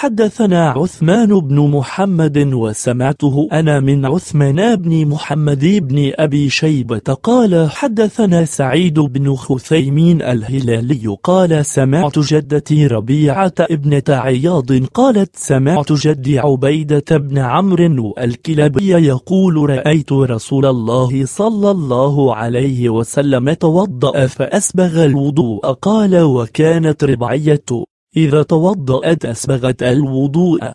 حدثنا عثمان بن محمد وسمعته أنا من عثمان بن محمد بن أبي شيبة قال حدثنا سعيد بن خثيمين الهلالي قال سمعت جدتي ربيعة ابنة عياض قالت سمعت جدي عبيدة بن عمرو الكلابي يقول رأيت رسول الله صلى الله عليه وسلم توضأ فأسبغ الوضوء قال وكانت ربعية إذا توضأت أسبغت الوضوء